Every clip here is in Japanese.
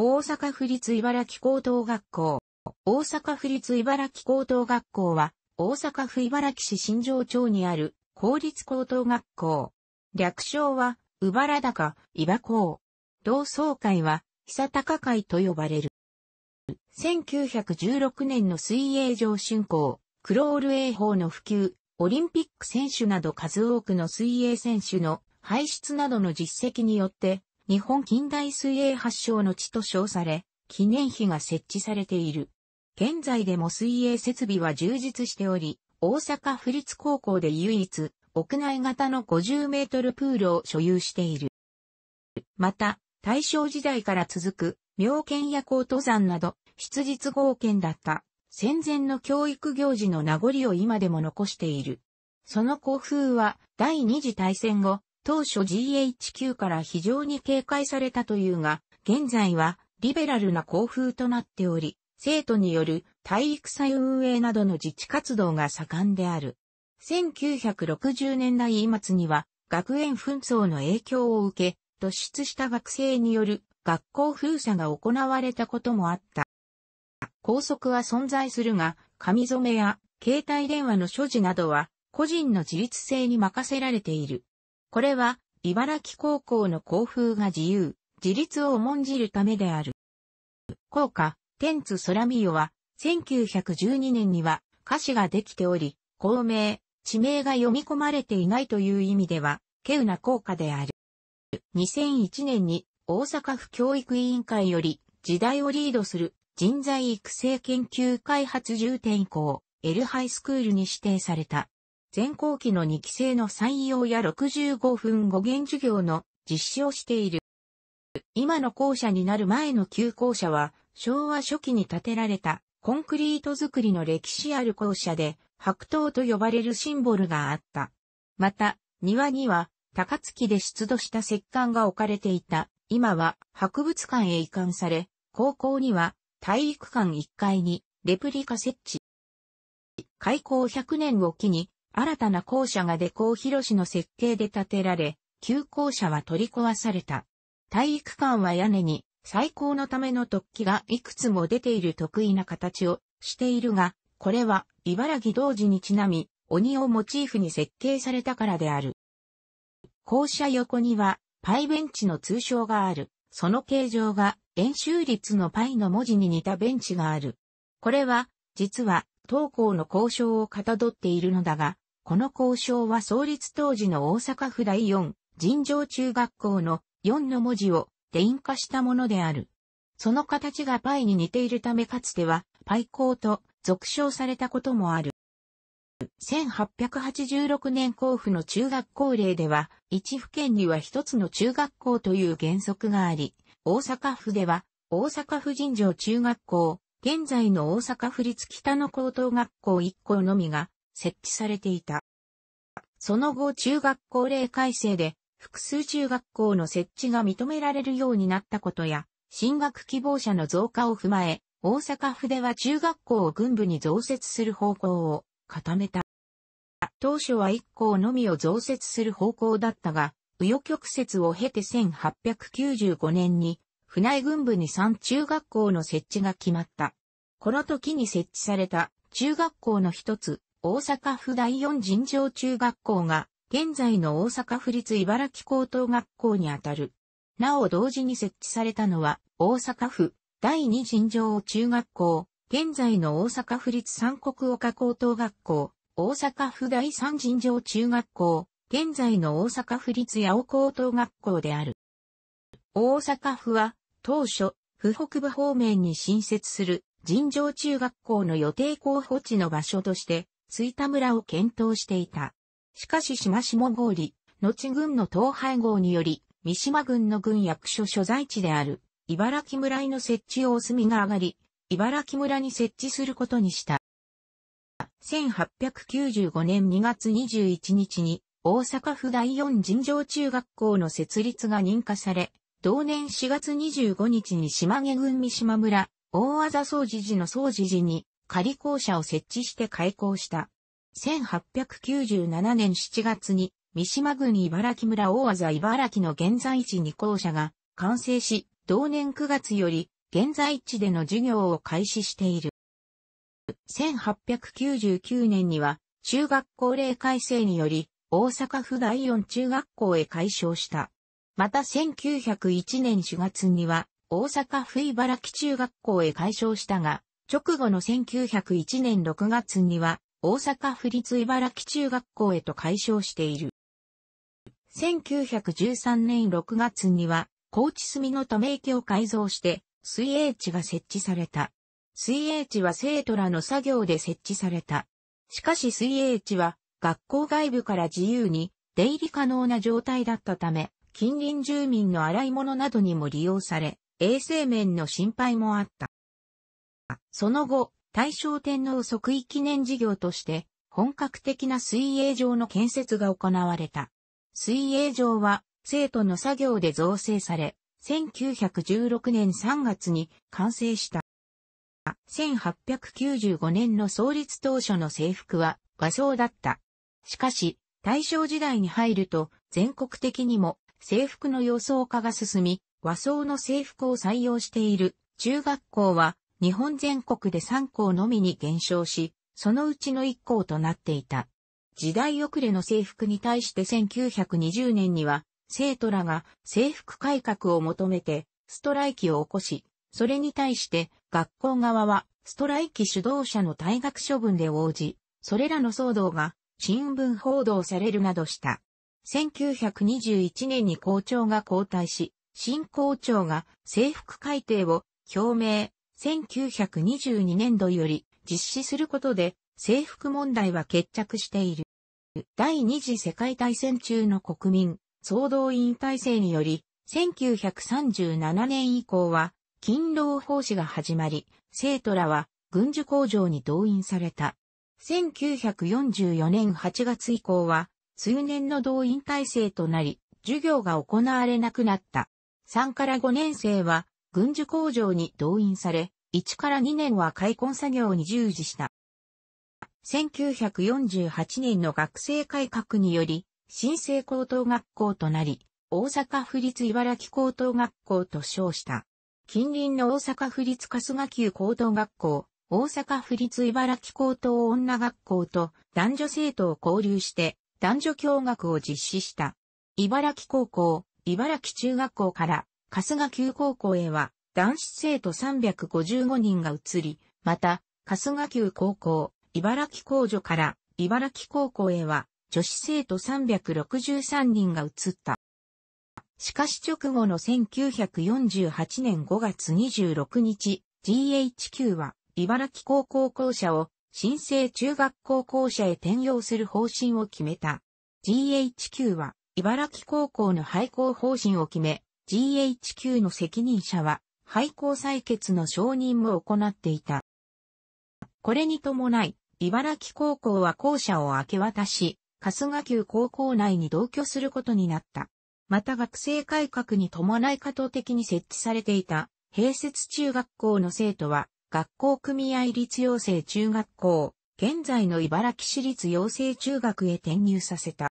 大阪府立茨城高等学校。大阪府立茨城高等学校は、大阪府茨城市新城町にある公立高等学校。略称は、うばら高、いば校。同窓会は、久高会と呼ばれる。1916年の水泳場春工、クロール泳法の普及、オリンピック選手など数多くの水泳選手の排出などの実績によって、日本近代水泳発祥の地と称され、記念碑が設置されている。現在でも水泳設備は充実しており、大阪府立高校で唯一、屋内型の50メートルプールを所有している。また、大正時代から続く、妙見や高登山など、出日合県だった戦前の教育行事の名残を今でも残している。その古風は第二次大戦後、当初 GHQ から非常に警戒されたというが、現在はリベラルな校風となっており、生徒による体育祭運営などの自治活動が盛んである。1960年代末には学園紛争の影響を受け、突出した学生による学校封鎖が行われたこともあった。校則は存在するが、紙染めや携帯電話の所持などは個人の自立性に任せられている。これは、茨城高校の校風が自由、自立を重んじるためである。校歌、天津空見よは、1912年には歌詞ができており、校名、地名が読み込まれていないという意味では、稀有な効果である。2001年に大阪府教育委員会より時代をリードする人材育成研究開発重点校 L ハイスクールに指定された。前後期の2期生の採用や65分語源授業の実施をしている。今の校舎になる前の旧校舎は、昭和初期に建てられたコンクリート作りの歴史ある校舎で、白桃と呼ばれるシンボルがあった。また、庭には、高槻で出土した石棺が置かれていた。今は博物館へ移管され、高校には体育館1階にレプリカ設置。開校100年を機に新たな校舎が出校広しの設計で建てられ、旧校舎は取り壊された。体育館は屋根に最高のための突起がいくつも出ている得意な形をしているが、これは茨城同時にちなみ、鬼をモチーフに設計されたからである。校舎横にはパイベンチの通称がある。その形状が円周率のパイの文字に似たベンチがある。これは、実は、当校の交渉をかたどっているのだが、この校章は創立当時の大阪府第4、尋常中学校の4の文字を電印化したものである。その形がパイに似ているためかつてはパイ校と俗称されたこともある。1886年甲府の中学校令では、一府県には一つの中学校という原則があり、大阪府では、大阪府尋常中学校、現在の大阪府立北の高等学校1校のみが、設置されていた。その後中学校令改正で複数中学校の設置が認められるようになったことや、進学希望者の増加を踏まえ、大阪府では中学校を軍部に増設する方向を固めた。当初は1校のみを増設する方向だったが、紆余曲折を経て1895年に、府内軍部に3中学校の設置が決まった。この時に設置された中学校の一つ、大阪府第四尋常中学校が、現在の大阪府立茨城高等学校にあたる。なお同時に設置されたのは、大阪府第二尋常中学校、現在の大阪府立三国岡高等学校、大阪府第三尋常中学校、現在の大阪府立八尾高等学校である。大阪府は、当初、府北部方面に新設する尋常中学校の予定候補地の場所として、吹田村を検討していた。しかし島下郡、後軍の統廃合により、三島軍の軍役所所在地である、茨城村への設置をお墨が上がり、茨城村に設置することにした。1895年2月21日に、大阪府第四尋常中学校の設立が認可され、同年4月25日に島毛郡三島村、大和総持寺の総持寺に仮校舎を設置して開校した。1897年7月に、三島郡茨城村大和茨城の現在地に校舎が完成し、同年9月より現在地での授業を開始している。1899年には中学校令改正により大阪府第四中学校へ改称した。また1901年4月には大阪府茨城中学校へ改称したが、直後の1901年6月には、大阪府立茨城中学校へと改称している。1913年6月には、高知住のため池を改造して、水泳地が設置された。水泳地は生徒らの作業で設置された。しかし水泳地は、学校外部から自由に出入り可能な状態だったため、近隣住民の洗い物などにも利用され、衛生面の心配もあった。その後、大正天皇即位記念事業として、本格的な水泳場の建設が行われた。水泳場は、生徒の作業で造成され、1916年3月に完成した。1895年の創立当初の制服は和装だった。しかし、大正時代に入ると全国的にも制服の予想化が進み、和装の制服を採用している中学校は日本全国で3校のみに減少し、そのうちの1校となっていた。時代遅れの制服に対して1920年には、生徒らが制服改革を求めて、ストライキを起こし、それに対して学校側はストライキ主導者の退学処分で応じ、それらの騒動が新聞報道されるなどした。1921年に校長が交代し、新校長が制服改定を表明、1922年度より実施することで制服問題は決着している。第二次世界大戦中の国民総動員体制により、1937年以降は勤労奉仕が始まり、生徒らは軍需工場に動員された。1944年8月以降は、数年の動員体制となり、授業が行われなくなった。3から5年生は、軍需工場に動員され、1から2年は開墾作業に従事した。1948年の学生改革により、新生高等学校となり、大阪府立茨城高等学校と称した。近隣の大阪府立春日急高等学校、大阪府立茨城高等女学校と男女生徒を交流して男女共学を実施した。茨城高校、茨城中学校から春日急高校へは男子生徒355人が移り、また、春日急高校、茨城工女から茨城高校へは女子生徒363人が移った。しかし直後の1948年5月26日、GHQ は茨城高校校舎を新生中学校校舎へ転用する方針を決めた。GHQ は茨城高校の廃校方針を決め、GHQ の責任者は、廃校採決の承認も行っていた。これに伴い、茨城高校は校舎を明け渡し、春日級高校内に同居することになった。また学生改革に伴い過渡的に設置されていた、併設中学校の生徒は、学校組合立養成中学校、現在の茨城市立養成中学へ転入させた。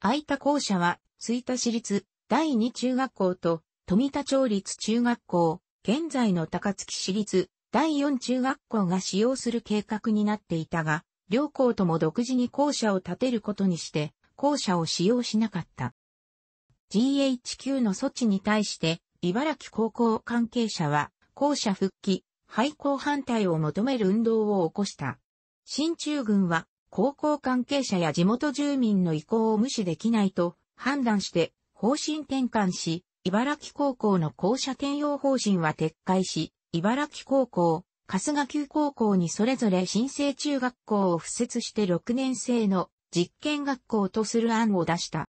空いた校舎は、吹田市立第二中学校と富田町立中学校、現在の高槻市立第四中学校が使用する計画になっていたが、両校とも独自に校舎を建てることにして、校舎を使用しなかった。GHQ の措置に対して、茨城高校関係者は、校舎復帰、廃校反対を求める運動を起こした。新中軍は、高校関係者や地元住民の意向を無視できないと判断して、方針転換し、茨城高校の校舎転用方針は撤回し、茨城高校、春日級高校にそれぞれ新生中学校を付設して6年生の実験学校とする案を出した。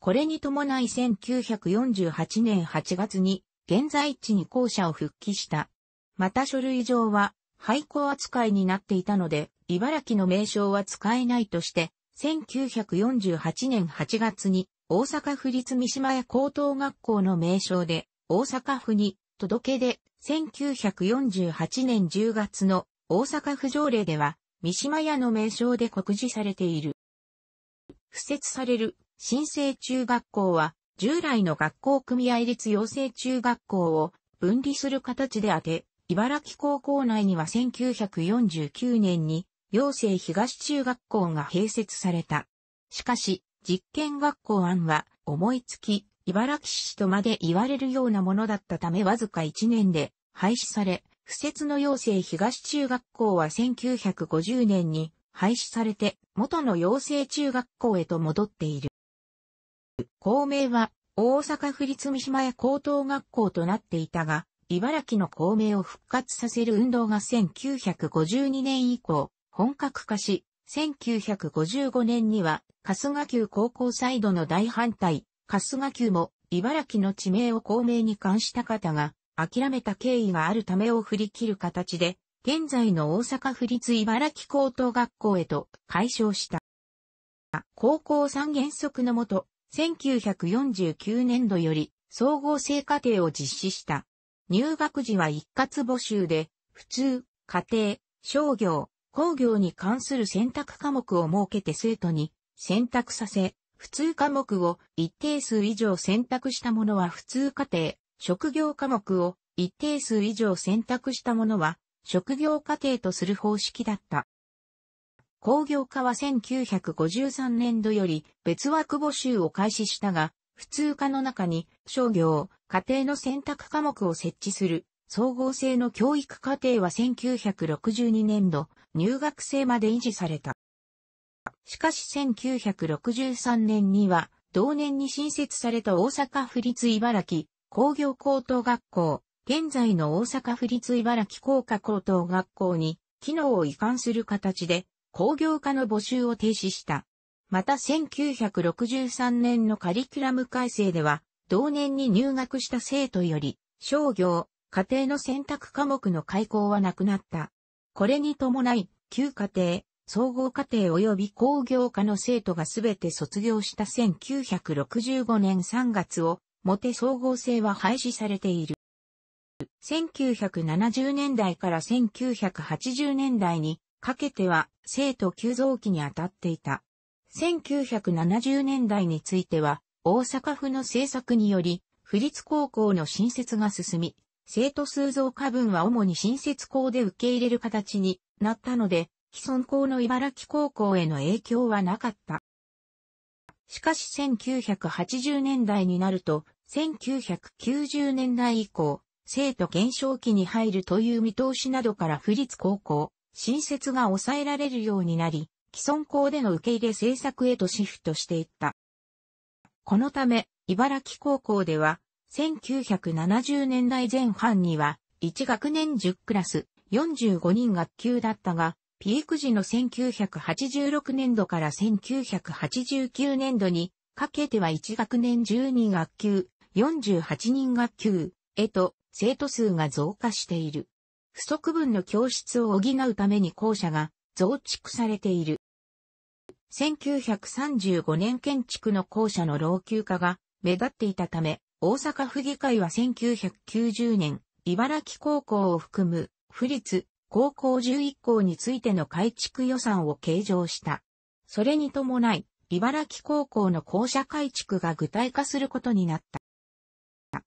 これに伴い1948年8月に現在地に校舎を復帰した。また書類上は廃校扱いになっていたので、茨城の名称は使えないとして、1948年8月に大阪府立三島屋高等学校の名称で、大阪府に、届けで、1948年10月の大阪府条例では、三島屋の名称で告示されている。付設される、新生中学校は、従来の学校組合立養成中学校を分離する形であて、茨城高校内には1949年に、養成東中学校が併設された。しかし、実験学校案は思いつき、茨城市とまで言われるようなものだったためわずか1年で廃止され、不設の養成東中学校は1950年に廃止されて元の養成中学校へと戻っている。校名は大阪府立三島屋高等学校となっていたが、茨城の校名を復活させる運動が1952年以降、本格化し、1955年には春日級高校サイドの大反対、春日級も茨城の地名を公明に関した方が、諦めた経緯があるためを振り切る形で、現在の大阪府立茨城高等学校へと解消した。高校三原則のもと、1949年度より総合生課程を実施した。入学時は一括募集で、普通、家庭、商業、工業に関する選択科目を設けて生徒に選択させ、普通科目を一定数以上選択したものは普通課程、職業科目を一定数以上選択したものは職業課程とする方式だった。工業科は1953年度より別枠募集を開始したが、普通科の中に商業、家庭の選択科目を設置する総合性の教育課程は1962年度入学生まで維持された。しかし1963年には、同年に新設された大阪府立茨城工業高等学校、現在の大阪府立茨城工科高等学校に、機能を移管する形で、工業科の募集を停止した。また1963年のカリキュラム改正では、同年に入学した生徒より、商業、家庭の選択科目の開講はなくなった。これに伴い、旧家庭、総合課程及び工業科の生徒がすべて卒業した1965年3月をもて総合制は廃止されている。1970年代から1980年代にかけては生徒急増期にあたっていた。1970年代については大阪府の政策により府立高校の新設が進み、生徒数増加分は主に新設校で受け入れる形になったので、既存校の茨城高校への影響はなかった。しかし1980年代になると、1990年代以降、生徒減少期に入るという見通しなどから不立高校、新設が抑えられるようになり、既存校での受け入れ政策へとシフトしていった。このため、茨城高校では、1970年代前半には、1学年10クラス、45人学級だったが、ピーク時の1986年度から1989年度に、かけては1学年1人学級、48人学級へと生徒数が増加している。不足分の教室を補うために校舎が増築されている。1935年建築の校舎の老朽化が目立っていたため、大阪府議会は1990年、茨城高校を含む、府立、高校11校についての改築予算を計上した。それに伴い、茨城高校の校舎改築が具体化することになった。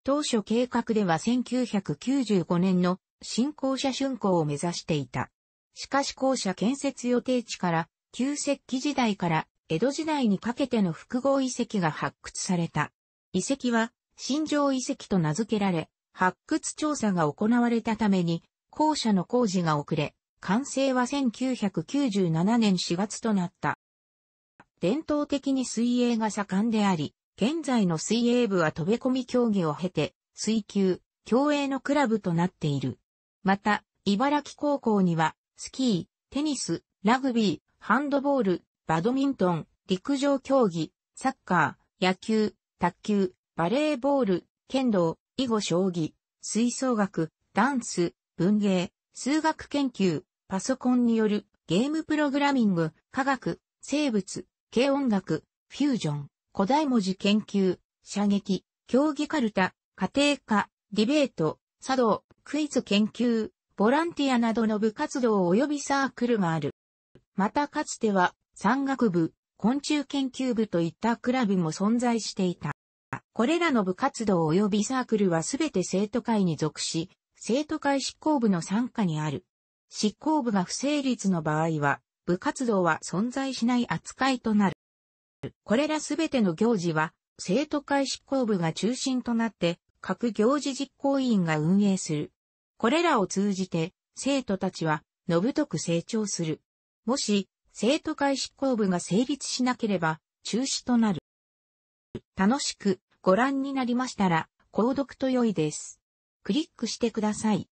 当初計画では1995年の新校舎竣工を目指していた。しかし校舎建設予定地から旧石器時代から江戸時代にかけての複合遺跡が発掘された。遺跡は新城遺跡と名付けられ、発掘調査が行われたために校舎の工事が遅れ、完成は1997年4月となった。伝統的に水泳が盛んであり、現在の水泳部は飛び込み競技を経て、水球、競泳のクラブとなっている。また、茨城高校には、スキー、テニス、ラグビー、ハンドボール、バドミントン、陸上競技、サッカー、野球、卓球、バレーボール、剣道、囲碁将棋、吹奏楽、ダンス、文芸、数学研究、パソコンによるゲームプログラミング、科学、生物、軽音楽、フュージョン、古代文字研究、射撃、競技カルタ、家庭科、ディベート、茶道、クイズ研究、ボランティアなどの部活動及びサークルがある。またかつては、山岳部、昆虫研究部といったクラブも存在していた。これらの部活動及びサークルはすべて生徒会に属し、生徒会執行部の参加にある。執行部が不成立の場合は、部活動は存在しない扱いとなる。これらすべての行事は、生徒会執行部が中心となって、各行事実行委員が運営する。これらを通じて、生徒たちは、のぶとく成長する。もし、生徒会執行部が成立しなければ、中止となる。楽しくご覧になりましたら、購読と良いです。クリックしてください。